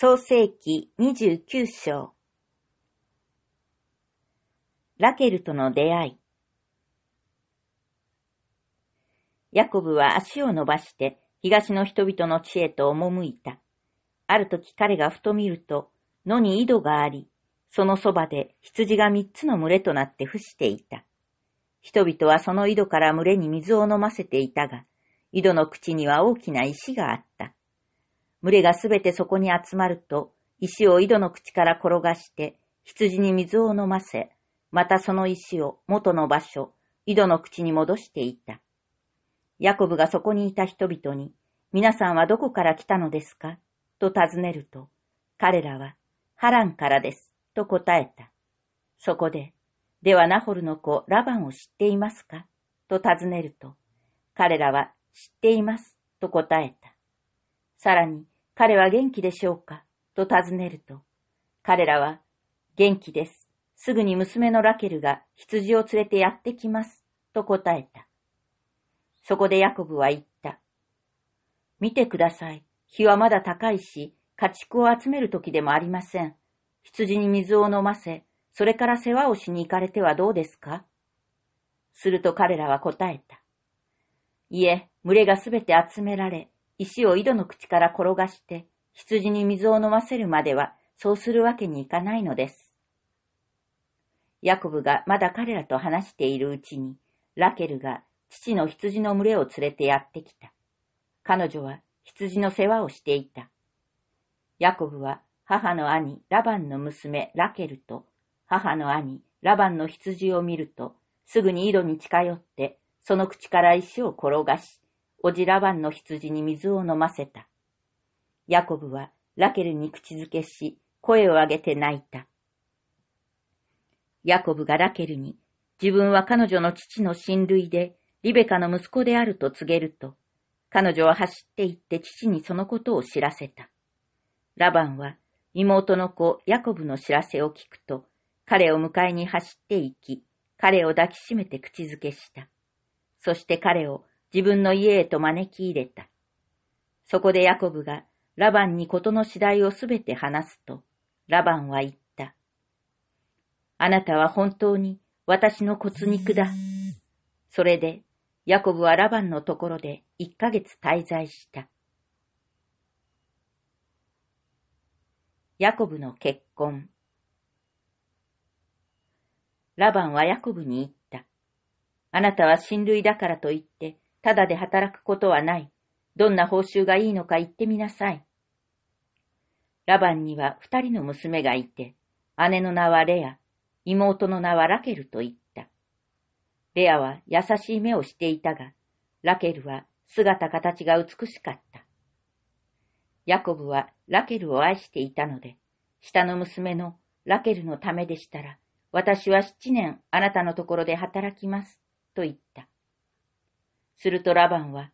創世記29章ラケルとの出会いヤコブは足を伸ばして東の人々の地へと赴いた。ある時彼がふと見ると、野に井戸があり、そのそばで羊が三つの群れとなって伏していた。人々はその井戸から群れに水を飲ませていたが、井戸の口には大きな石があった。群れがすべてそこに集まると、石を井戸の口から転がして、羊に水を飲ませ、またその石を元の場所、井戸の口に戻していた。ヤコブがそこにいた人々に、皆さんはどこから来たのですかと尋ねると、彼らは、ハランからです、と答えた。そこで、ではナホルの子、ラバンを知っていますかと尋ねると、彼らは、知っています、と答えさらに、彼は元気でしょうかと尋ねると、彼らは、元気です。すぐに娘のラケルが羊を連れてやってきます。と答えた。そこでヤコブは言った。見てください。日はまだ高いし、家畜を集める時でもありません。羊に水を飲ませ、それから世話をしに行かれてはどうですかすると彼らは答えた。いえ、群れがすべて集められ、石を井戸の口から転がして、羊に水を飲ませるまでは、そうするわけにいかないのです。ヤコブがまだ彼らと話しているうちに、ラケルが父の羊の群れを連れてやってきた。彼女は羊の世話をしていた。ヤコブは母の兄ラバンの娘ラケルと母の兄ラバンの羊を見ると、すぐに井戸に近寄って、その口から石を転がし、おじラバンの羊に水を飲ませた。ヤコブはラケルに口づけし、声を上げて泣いた。ヤコブがラケルに、自分は彼女の父の親類で、リベカの息子であると告げると、彼女は走って行って父にそのことを知らせた。ラバンは妹の子ヤコブの知らせを聞くと、彼を迎えに走って行き、彼を抱きしめて口づけした。そして彼を自分の家へと招き入れた。そこでヤコブがラバンに事の次第をすべて話すと、ラバンは言った。あなたは本当に私の骨肉だ。それで、ヤコブはラバンのところで一ヶ月滞在した。ヤコブの結婚。ラバンはヤコブに言った。あなたは親類だからと言って、ただで働くことはない。どんな報酬がいいのか言ってみなさい。ラバンには二人の娘がいて、姉の名はレア、妹の名はラケルと言った。レアは優しい目をしていたが、ラケルは姿形が美しかった。ヤコブはラケルを愛していたので、下の娘のラケルのためでしたら、私は七年あなたのところで働きます、と言った。するとラバンは、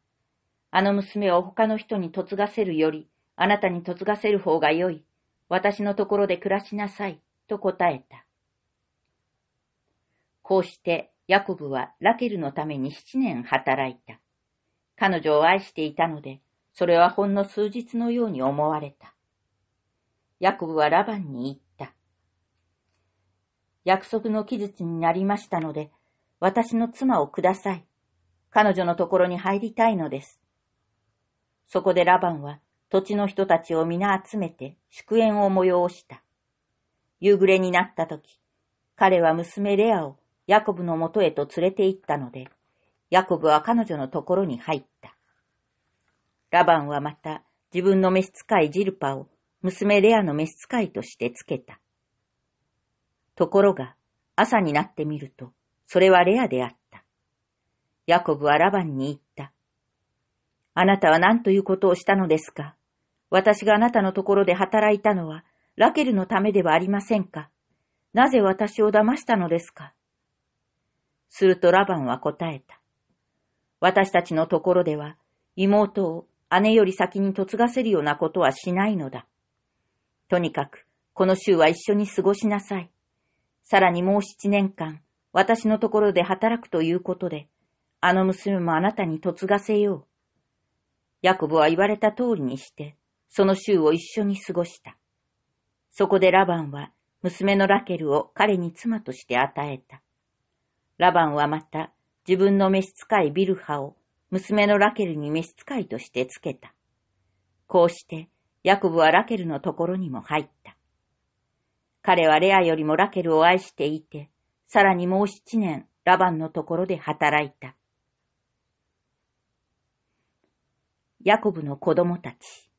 あの娘を他の人に嫁がせるより、あなたに嫁がせる方がよい。私のところで暮らしなさい。と答えた。こうして、ヤコブはラケルのために七年働いた。彼女を愛していたので、それはほんの数日のように思われた。ヤコブはラバンに言った。約束の期日になりましたので、私の妻をください。彼女のところに入りたいのです。そこでラバンは土地の人たちを皆集めて祝宴を催した。夕暮れになった時、彼は娘レアをヤコブのもとへと連れて行ったので、ヤコブは彼女のところに入った。ラバンはまた自分の召使いジルパを娘レアの召使いとしてつけた。ところが朝になってみると、それはレアであった。ヤコブはラバンに言った。あなたは何ということをしたのですか私があなたのところで働いたのは、ラケルのためではありませんかなぜ私を騙したのですかするとラバンは答えた。私たちのところでは、妹を姉より先に嫁がせるようなことはしないのだ。とにかく、この週は一緒に過ごしなさい。さらにもう七年間、私のところで働くということで、あの娘もあなたに嫁がせよう。ヤコブは言われた通りにして、その週を一緒に過ごした。そこでラバンは娘のラケルを彼に妻として与えた。ラバンはまた自分の召使いビルハを娘のラケルに召使いとしてつけた。こうしてヤコブはラケルのところにも入った。彼はレアよりもラケルを愛していて、さらにもう七年ラバンのところで働いた。ヤコブの子供たち。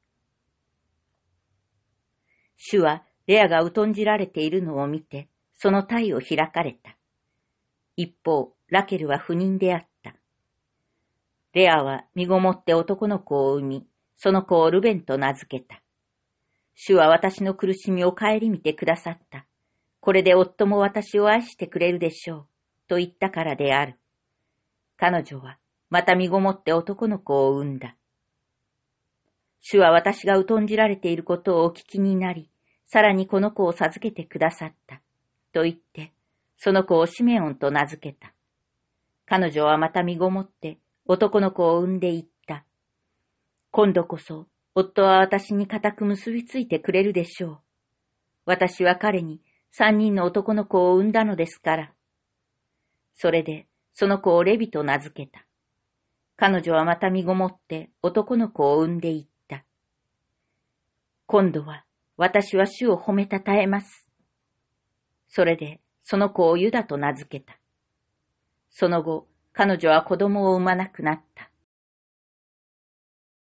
主はレアが疎んじられているのを見て、その体を開かれた。一方、ラケルは不妊であった。レアは身ごもって男の子を産み、その子をルベンと名付けた。主は私の苦しみを顧みてくださった。これで夫も私を愛してくれるでしょう。と言ったからである。彼女はまた身ごもって男の子を産んだ。主は私が疎んじられていることをお聞きになり、さらにこの子を授けてくださった。と言って、その子をシメオンと名付けた。彼女はまた身ごもって男の子を産んでいった。今度こそ夫は私に固く結びついてくれるでしょう。私は彼に三人の男の子を産んだのですから。それでその子をレビと名付けた。彼女はまた身ごもって男の子を産んでいった。今度は私は主を褒めたたえます。それでその子をユダと名付けた。その後、彼女は子供を産まなくなった。